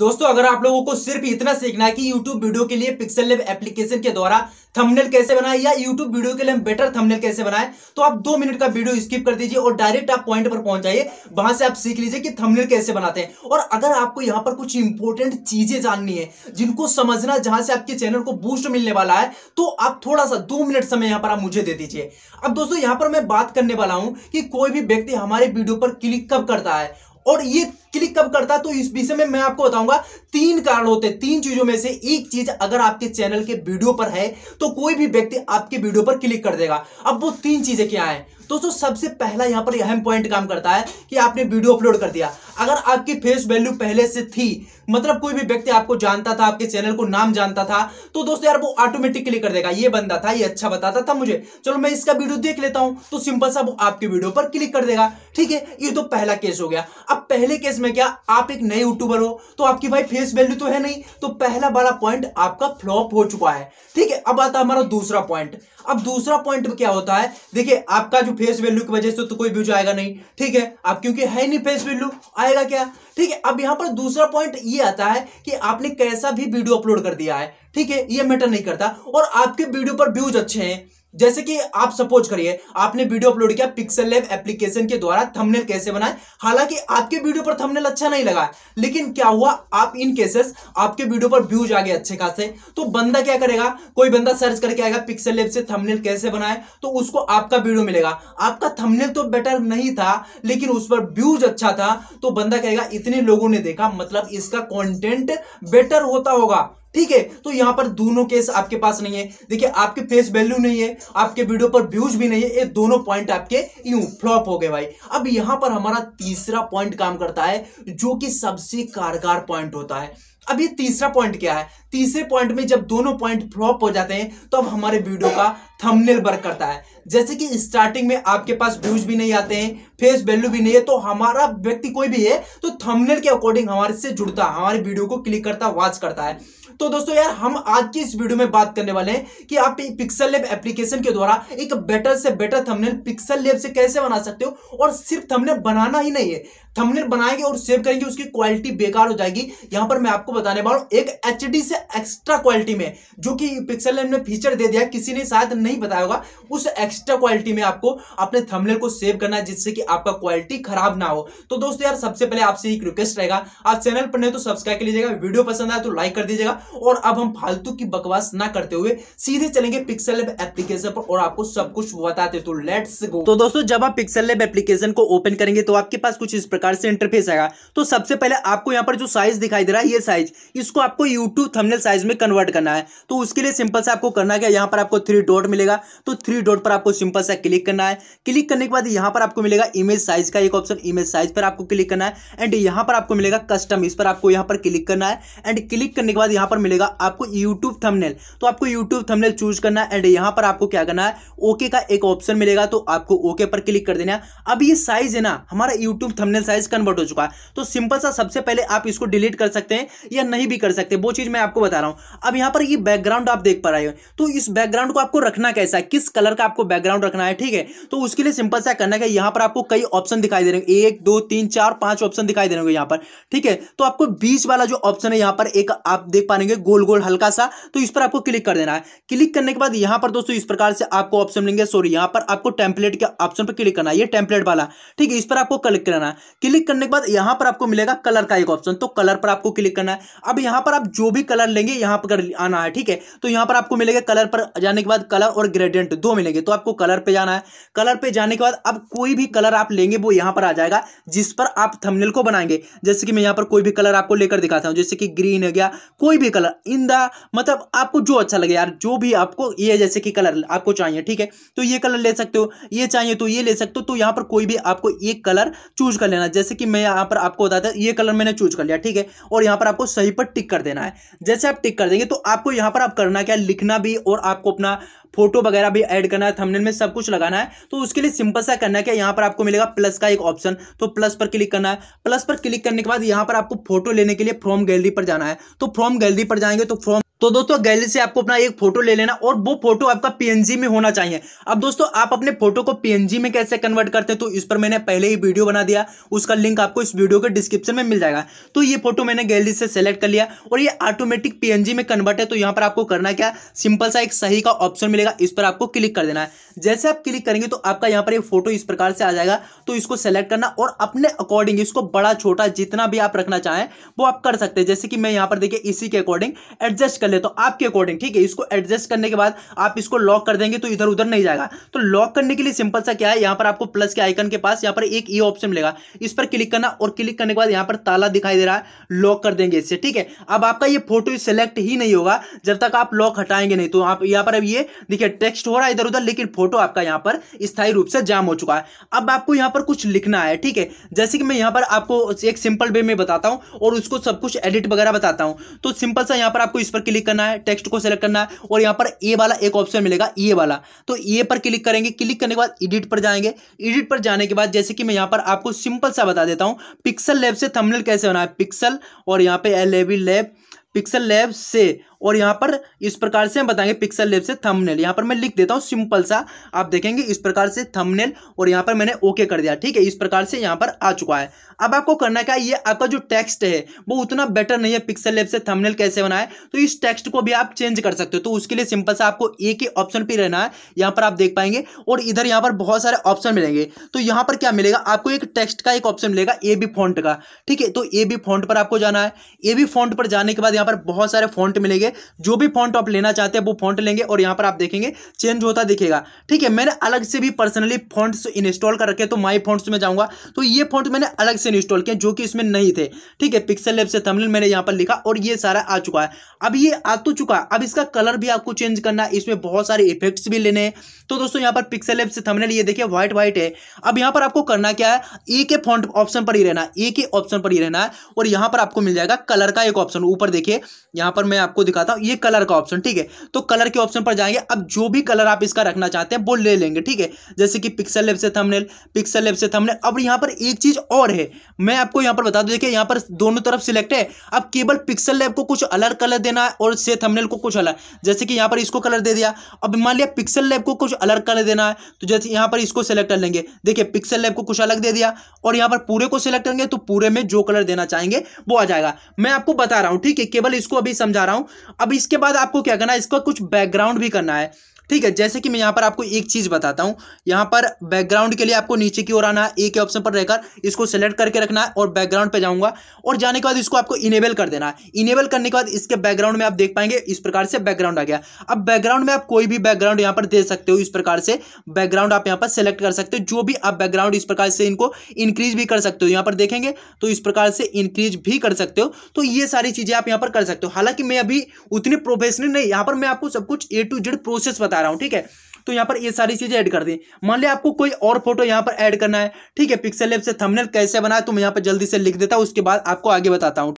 दोस्तों अगर आप लोगों को सिर्फ इतना सीखना है कि YouTube वीडियो के लिए पिक्सल लेव एप्लीकेशन के द्वारा थंबनेल कैसे बनाए या YouTube वीडियो के लिए बेटर थंबनेल कैसे बनाए तो आप दो मिनट का वीडियो स्किप कर दीजिए और डायरेक्ट आप पॉइंट पर पहुंच जाइए वहां से आप सीख लीजिए कि थंबनेल कैसे बनाते हैं और अगर आपको यहाँ पर कुछ इंपॉर्टेंट चीजें जाननी है जिनको समझना जहां से आपके चैनल को बूस्ट मिलने वाला है तो आप थोड़ा सा दो मिनट समय यहाँ पर आप मुझे दे दीजिए अब दोस्तों यहाँ पर मैं बात करने वाला हूँ कि कोई भी व्यक्ति हमारे वीडियो पर क्लिक कब करता है और ये क्लिक कब करता है तो इस विषय में मैं आपको बताऊंगा तीन कारण होते हैं तीन चीजों में से एक चीज अगर आपके चैनल के वीडियो पर है तो कोई भी व्यक्ति आपके वीडियो पर क्लिक कर देगा अब वो तीन चीजें क्या है दोस्तों सबसे पहला यहाँ पर अहम पॉइंट काम करता है कि आपने वीडियो अपलोड कर दिया अगर आपकी फेस वैल्यू पहले से थी मतलब कोई भी व्यक्ति आपको जानता था आपके चैनल को नाम जानता था तो दोस्तों यार वो ऑटोमेटिकली कर देगा ये बंदा था ये अच्छा बताता था मुझे चलो मैं इसका वीडियो देख लेता हूं तो सिंपल सा वो आपके वीडियो पर क्लिक कर देगा ठीक है ये तो पहला केस हो गया अब पहले केस में क्या आप एक नए यूट्यूबर हो तो आपकी भाई फेस वैल्यू तो है नहीं तो पहला बड़ा पॉइंट आपका फ्लॉप हो चुका है ठीक है अब आता हमारा दूसरा पॉइंट अब दूसरा पॉइंट क्या होता है देखिए आपका जो फेस वैल्यू की वजह से तो कोई व्यूज आएगा नहीं ठीक है आप क्योंकि है नहीं फेस वैल्यू आएगा क्या ठीक है अब यहां पर दूसरा पॉइंट ये आता है कि आपने कैसा भी वीडियो अपलोड कर दिया है ठीक है ये मैटर नहीं करता और आपके वीडियो पर व्यूज अच्छे हैं जैसे कि आप सपोज करिए आपने वीडियो अपलोड किया पिक्सल लैब एप्लीकेशन के द्वारा थंबनेल कैसे बनाए हालांकि आपके वीडियो पर थंबनेल अच्छा नहीं लगा लेकिन क्या हुआ आप इन केसेस आपके वीडियो पर व्यूज आ गए अच्छे खासे तो बंदा क्या करेगा कोई बंदा सर्च करके आएगा पिक्सल लैब से थंबनेल कैसे बनाए तो उसको आपका वीडियो मिलेगा आपका थंबनेल तो बेटर नहीं था लेकिन उस पर व्यूज अच्छा था तो बंदा कहेगा इतने लोगों ने देखा मतलब इसका कॉन्टेंट बेटर होता होगा ठीक है तो यहां पर दोनों केस आपके पास नहीं है देखिए आपके फेस वैल्यू नहीं है आपके वीडियो पर व्यूज भी नहीं है ये दोनों पॉइंट आपके यूं फ्लॉप हो गए भाई अब यहां पर हमारा तीसरा पॉइंट काम करता है जो कि सबसे कारगर पॉइंट होता है अब ये तीसरा पॉइंट क्या है तीसरे पॉइंट में जब दोनों पॉइंट फ्लॉप हो जाते हैं तो अब हमारे वीडियो का थंबनेल वर्क करता है जैसे कि स्टार्टिंग में आपके पास व्यूज भी नहीं आते हैं फेस वैल्यू भी नहीं है तो हमारा व्यक्ति कोई भी है तो थंबनेल के अकॉर्डिंग हमारे से जुड़ता हमारे वीडियो को क्लिक करता वॉच करता है तो दोस्तों यार हम आज की इस वीडियो में बात करने वाले हैं कि आप पिक्सल लेब एप्लीकेशन के द्वारा एक बेटर से बेटर थंबनेल पिक्सल लेब से कैसे बना सकते हो और सिर्फ थंबनेल बनाना ही नहीं है थंबनेल बनाएंगे और सेव करेंगे उसकी क्वालिटी बेकार हो जाएगी यहां पर मैं आपको बताने वाला हूं एक एच से एक्स्ट्रा क्वालिटी में जो कि पिक्सल लेब ने फीचर दे दिया किसी ने शायद नहीं बताया होगा उस एक्स्ट्रा क्वालिटी में आपको अपने थंबनेल को सेव करना है जिससे कि आपका क्वालिटी खराब ना हो तो दोस्तों यार सबसे पहले आपसे एक रिक्वेस्ट रहेगा आप चैनल पर नहीं तो सब्सक्राइब कर लीजिएगा वीडियो पसंद आए तो लाइक कर दीजिएगा और अब हम फालतू की बकवास ना करते हुए सीधे चलेंगे पिक्सल लेब एप्लीकेशन पर और आपको सब कुछ बताते तो लेट्स गो तो दोस्तों जब आप पिक्सल लेब एप्लीकेशन को ओपन करेंगे तो आपके पास कुछ इस प्रकार से इंटरफेस आएगा तो सबसे पहले आपको यहाँ पर जो साइज दिखाई दे रहा है ये साइज इसको आपको यूट्यूब थंबनेल साइज में कन्वर्ट करना है तो उसके लिए सिंपल से आपको करना क्या यहाँ पर आपको थ्री डॉट मिलेगा तो थ्री डॉट पर आपको सिंपल सा क्लिक करना है क्लिक करने के बाद यहाँ पर आपको मिलेगा इमेज साइज का एक ऑप्शन इमेज साइज पर आपको क्लिक करना है एंड यहाँ पर आपको मिलेगा कस्टम इस पर आपको यहाँ पर क्लिक करना है एंड क्लिक करने के बाद यहाँ पर पर मिलेगा आपको यूट्यूब थंबनेल तो आपको यूट्यूब थंबनेल चूज करना है एंड यहां पर आपको क्या करना है ओके का एक ऑप्शन मिलेगा तो आपको ओके पर क्लिक कर देना है अब ये साइज है ना हमारा यूट्यूब थंबनेल साइज कन्वर्ट हो चुका है तो सिंपल सा सबसे पहले आप इसको डिलीट कर सकते हैं या नहीं भी कर सकते वो चीज़ मैं आपको बता रहा हूं अब यहां पर ये बैकग्राउंड आप देख पा रहे हो तो इस बैकग्राउंड को आपको रखना कैसा है किस कलर का आपको बैकग्राउंड रखना है ठीक है तो उसके लिए सिंपल सा करना है यहां पर आपको कई ऑप्शन दिखाई दे रहे हैं एक दो तीन चार पांच ऑप्शन दिखाई दे रहे होंगे यहां पर ठीक है तो आपको बीच वाला जो ऑप्शन है यहां पर एक आप देख पा रहे करेंगे गोल गोल हल्का सा तो इस पर आपको क्लिक कर देना है क्लिक करने के बाद यहां पर दोस्तों इस प्रकार से आपको ऑप्शन मिलेंगे सॉरी यहां पर आपको टेम्पलेट के ऑप्शन पर क्लिक करना है ये टेम्पलेट वाला ठीक है इस पर आपको क्लिक करना है क्लिक करने के बाद यहां पर आपको मिलेगा कलर का एक ऑप्शन तो कलर पर आपको क्लिक करना है अब यहां पर आप जो भी कलर लेंगे यहां पर आना है ठीक है तो यहां पर आपको मिलेगा कलर पर जाने के बाद कलर और ग्रेडियंट दो मिलेंगे तो आपको कलर पर जाना है कलर पर जाने के बाद अब कोई भी कलर आप लेंगे वो यहां पर आ जाएगा जिस पर आप थंबनेल को बनाएंगे जैसे कि मैं यहां पर कोई भी कलर आपको लेकर दिखाता हूं जैसे कि ग्रीन हो गया कोई भी कलर इन द मतलब आपको जो अच्छा लगे यार जो भी आपको ये जैसे कि कलर आपको चाहिए ठीक है तो ये कलर ले सकते हो ये चाहिए तो ये ले सकते हो तो यहाँ पर कोई भी आपको एक कलर चूज कर लेना जैसे कि मैं यहाँ पर आपको बताता ये कलर मैंने चूज कर लिया ठीक है और यहाँ पर आपको सही पर टिक कर देना है जैसे आप टिक कर देंगे तो आपको यहाँ पर आप करना क्या लिखना भी और आपको अपना फोटो वगैरह भी ऐड करना है थंबनेल में सब कुछ लगाना है तो उसके लिए सिंपल सा करना है क्या यहाँ पर आपको मिलेगा प्लस का एक ऑप्शन तो प्लस पर क्लिक करना है प्लस पर क्लिक करने के बाद यहाँ पर आपको फोटो लेने के लिए फ्रॉम गैलरी पर जाना है तो फ्रॉम गैलरी पर जाएंगे तो फ्रॉम तो दोस्तों गैलरी से आपको अपना एक फोटो ले लेना और वो फोटो आपका पीएनजी में होना चाहिए अब दोस्तों आप अपने फोटो को पीएनजी में कैसे कन्वर्ट करते हैं तो इस पर मैंने पहले ही वीडियो बना दिया उसका लिंक आपको इस वीडियो के डिस्क्रिप्शन में मिल जाएगा तो ये फोटो मैंने गैलरी से सेलेक्ट कर लिया और ये ऑटोमेटिक पीएनजी में कन्वर्ट है तो यहाँ पर आपको करना क्या सिंपल सा एक सही का ऑप्शन मिलेगा इस पर आपको क्लिक कर देना है जैसे आप क्लिक करेंगे तो आपका यहाँ पर एक फोटो इस प्रकार से आ जाएगा तो इसको सेलेक्ट करना और अपने अकॉर्डिंग इसको बड़ा छोटा जितना भी आप रखना चाहें वो आप कर सकते हैं जैसे कि मैं यहाँ पर देखिए इसी के अकॉर्डिंग एडजस्ट कर लेता तो हूँ आपके अकॉर्डिंग ठीक है इसको एडजस्ट करने के बाद आप इसको लॉक कर देंगे तो इधर उधर नहीं जाएगा तो लॉक करने के लिए सिंपल सा क्या है यहां पर आपको प्लस के आइकन के पास यहां पर एक ई e ऑप्शन मिलेगा इस पर क्लिक करना और क्लिक करने के बाद यहां पर ताला दिखाई दे रहा है लॉक कर देंगे इससे ठीक है अब आपका ये फोटो सेलेक्ट ही नहीं होगा जब तक आप लॉक हटाएंगे नहीं तो आप यहां पर अब ये देखिए टेक्स्ट हो रहा है इधर उधर लेकिन फोटो आपका यहां पर स्थायी रूप से जाम हो चुका है अब आपको यहां पर कुछ लिखना है ठीक है जैसे कि मैं यहां पर आपको एक सिंपल वे में बताता हूं और उसको सब कुछ एडिट वगैरह बताता हूं तो सिंपल सा यहां पर आपको इस पर क्लिक क्लिक करना है टेक्स्ट को सेलेक्ट करना है और यहाँ पर ए वाला एक ऑप्शन मिलेगा ये वाला तो ये पर क्लिक करेंगे क्लिक करने के बाद एडिट पर जाएंगे एडिट पर जाने के बाद जैसे कि मैं यहाँ पर आपको सिंपल सा बता देता हूँ पिक्सल लैब से थमनल कैसे बना है पिक्सल और यहाँ पे L A lab pixel lab से और यहाँ पर इस प्रकार से हम बताएंगे पिक्सल लेप से थंबनेल यहाँ पर मैं लिख देता हूँ सिंपल सा आप देखेंगे इस प्रकार से थंबनेल और यहाँ पर मैंने ओके कर दिया ठीक है इस प्रकार से यहाँ पर आ चुका है अब आपको करना क्या है ये आपका जो टेक्स्ट है वो उतना बेटर नहीं है पिक्सल लेप से थंबनेल कैसे बनाए तो इस टेक्स्ट को भी आप चेंज कर सकते हो तो उसके लिए सिंपल सा आपको ए के ऑप्शन पर रहना है यहाँ पर आप देख पाएंगे और इधर यहाँ पर बहुत सारे ऑप्शन मिलेंगे तो यहाँ पर क्या मिलेगा आपको एक टेक्स्ट का एक ऑप्शन मिलेगा ए बी फॉन्ट का ठीक है तो ए बी फॉन्ट पर आपको जाना है ए बी फॉन्ट पर जाने के बाद यहाँ पर बहुत सारे फॉन्ट मिलेंगे है जो भी फॉन्ट आप लेना चाहते हैं वो फॉन्ट लेंगे और यहाँ पर आप देखेंगे चेंज होता दिखेगा ठीक है मैंने अलग से भी पर्सनली फॉन्ट्स इंस्टॉल कर रखे तो माई फॉन्ट्स में जाऊँगा तो ये फॉन्ट मैंने अलग से इंस्टॉल किया जो कि इसमें नहीं थे ठीक है पिक्सल लेप से तमिल मैंने यहाँ पर लिखा और ये सारा आ चुका है अब ये आ तो चुका अब इसका कलर भी आपको चेंज करना है इसमें बहुत सारे इफेक्ट्स भी लेने हैं तो दोस्तों यहाँ पर पिक्सल एप से थमलिन ये देखिए व्हाइट व्हाइट है अब यहाँ पर आपको करना क्या है ए के फॉन्ट ऑप्शन पर ही रहना है ए के ऑप्शन पर ही रहना है और यहाँ पर आपको मिल जाएगा कलर का एक ऑप्शन ऊपर देखिए यहाँ पर मैं आपको दिखा दिखाता हूँ ये कलर का ऑप्शन ठीक है तो कलर के ऑप्शन पर जाएंगे अब जो भी कलर आप इसका रखना चाहते हैं वो ले लेंगे ठीक है जैसे कि पिक्सल लेप से थमनेल पिक्सल लेप से थमनेल अब यहाँ पर एक चीज़ और है मैं आपको यहाँ पर बता दूँ देखिए यहाँ पर दोनों तरफ सिलेक्ट है अब केवल पिक्सल लेप को कुछ अलग कलर देना है और से थमनेल को कुछ अलग जैसे कि यहाँ पर इसको कलर दे दिया अब मान लिया पिक्सल लेप को कुछ अलग कलर देना है तो जैसे यहाँ पर इसको सिलेक्ट कर लेंगे देखिए पिक्सल लेप को कुछ अलग दे दिया और यहाँ पर पूरे को सिलेक्ट करेंगे तो पूरे में जो कलर देना चाहेंगे वो आ जाएगा मैं आपको बता रहा हूँ ठीक है केवल इसको अभी समझा रहा हूँ अब इसके बाद आपको क्या करना है इसका कुछ बैकग्राउंड भी करना है ठीक है जैसे कि मैं यहाँ पर आपको एक चीज़ बताता हूँ यहाँ पर बैकग्राउंड के लिए आपको नीचे की ओर आना है ए के ऑप्शन पर रहकर इसको सेलेक्ट करके रखना है और बैकग्राउंड पर जाऊंगा और जाने के बाद इसको आपको इनेबल कर देना है इनेबल करने के बाद इसके बैकग्राउंड में आप देख पाएंगे इस प्रकार से बैकग्राउंड आ गया अब बैकग्राउंड में आप कोई भी बैकग्राउंड यहाँ पर दे सकते हो इस प्रकार से बैकग्राउंड आप यहाँ पर सेलेक्ट कर सकते हो जो भी आप बैकग्राउंड इस प्रकार से इनको इंक्रीज भी कर सकते हो यहाँ पर देखेंगे तो इस प्रकार से इंक्रीज भी कर सकते हो तो ये सारी चीज़ें आप यहाँ पर कर सकते हो हालांकि मैं अभी उतनी प्रोफेशनल नहीं यहाँ पर मैं आपको सब कुछ ए टू जेड प्रोसेस बता बता रहा हूँ ठीक है तो यहाँ पर ये सारी चीज़ें ऐड कर दें मान लिया आपको कोई और फोटो यहाँ पर ऐड करना है ठीक है पिक्सल लेब से थमनेल कैसे बनाए तो मैं यहाँ पर जल्दी से लिख देता हूँ उसके बाद आपको आगे बताता हूँ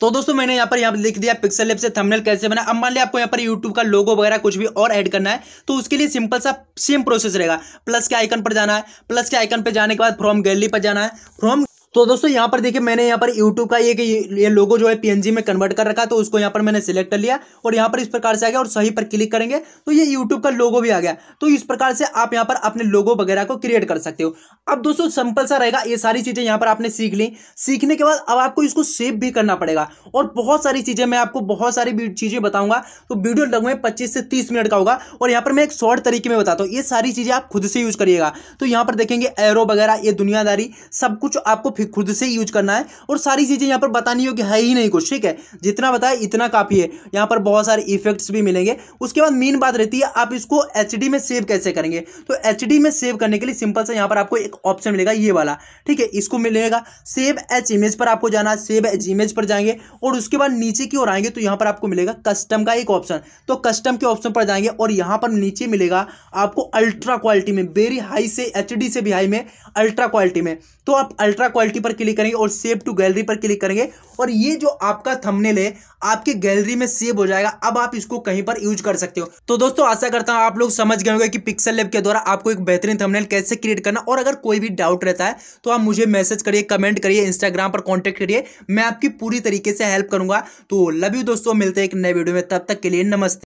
तो दोस्तों मैंने यहाँ पर यहाँ पर लिख दिया पिक्सल लेप से थंबनेल कैसे बना अब मान लिया आपको यहाँ पर यूट्यूब का लोगो वगैरह कुछ भी और ऐड करना है तो उसके लिए सिंपल सा सेम प्रोसेस रहेगा प्लस के आइकन पर जाना है प्लस के आइकन पर जाने के बाद फ्रॉम गैलरी पर जाना है फ्रॉम तो दोस्तों यहाँ पर देखिए मैंने यहाँ पर यूट्यूब का ये कि ये लोगो जो है PNG में कन्वर्ट कर रखा तो उसको यहाँ पर मैंने सिलेक्ट कर लिया और यहाँ पर इस प्रकार से आ गया और सही पर क्लिक करेंगे तो ये यूट्यूब का लोगो भी आ गया तो इस प्रकार से आप यहाँ पर अपने लोगो वगैरह को क्रिएट कर सकते हो अब दोस्तों सिंपल सा रहेगा ये सारी चीज़ें यहाँ पर आपने सीख ली सीखने के बाद अब आपको इसको सेव भी करना पड़ेगा और बहुत सारी चीज़ें मैं आपको बहुत सारी चीज़ें बताऊंगा तो वीडियो लगभग पच्चीस से तीस मिनट का होगा और यहाँ पर मैं एक शॉर्ट तरीके में बताता हूँ ये सारी चीज़ें आप खुद से यूज़ करिएगा तो यहाँ पर देखेंगे एरो वगैरह ये दुनियादारी सब कुछ आपको भी खुद से यूज करना है और सारी चीज़ें यहाँ पर बतानी होगी है ही नहीं कुछ ठीक है जितना बताया इतना काफ़ी है यहाँ पर बहुत सारे इफेक्ट्स भी मिलेंगे उसके बाद मेन बात रहती है आप इसको एच में सेव कैसे करेंगे तो एच में सेव करने के लिए सिंपल से यहाँ पर आपको एक ऑप्शन मिलेगा ये वाला ठीक है इसको मिलेगा सेव एच इमेज पर आपको जाना है सेव एच इमेज पर जाएंगे और उसके बाद नीचे की ओर आएंगे तो यहाँ पर आपको मिलेगा कस्टम का एक ऑप्शन तो कस्टम के ऑप्शन पर जाएंगे और यहाँ पर नीचे मिलेगा आपको अल्ट्रा क्वालिटी में वेरी हाई से एच से भी हाई में अल्ट्रा क्वालिटी में तो आप अल्ट्रा क्वालिटी मल्टी पर क्लिक करेंगे और सेव टू गैलरी पर क्लिक करेंगे और ये जो आपका थंबनेल है आपके गैलरी में सेव हो जाएगा अब आप इसको कहीं पर यूज कर सकते हो तो दोस्तों आशा करता हूं आप लोग समझ गए होंगे कि पिक्सल लेब के द्वारा आपको एक बेहतरीन थंबनेल कैसे क्रिएट करना और अगर कोई भी डाउट रहता है तो आप मुझे मैसेज करिए कमेंट करिए इंस्टाग्राम पर कॉन्टेक्ट करिए मैं आपकी पूरी तरीके से हेल्प करूंगा तो लव यू दोस्तों मिलते हैं एक नए वीडियो में तब तक के लिए नमस्ते